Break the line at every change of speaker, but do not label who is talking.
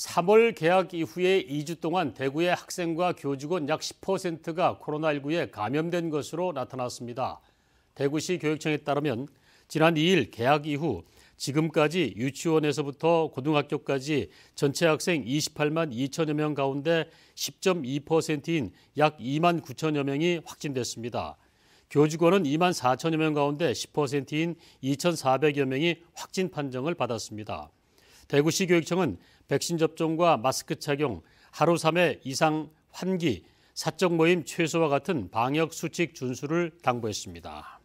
3월 개학 이후에 2주 동안 대구의 학생과 교직원 약 10%가 코로나19에 감염된 것으로 나타났습니다. 대구시 교육청에 따르면 지난 2일 개학 이후 지금까지 유치원에서부터 고등학교까지 전체 학생 28만 2천여 명 가운데 10.2%인 약 2만 9천여 명이 확진됐습니다. 교직원은 2만 4천여 명 가운데 10%인 2,400여 명이 확진 판정을 받았습니다. 대구시 교육청은 백신 접종과 마스크 착용, 하루 3회 이상 환기, 사적 모임 최소화 같은 방역 수칙 준수를 당부했습니다.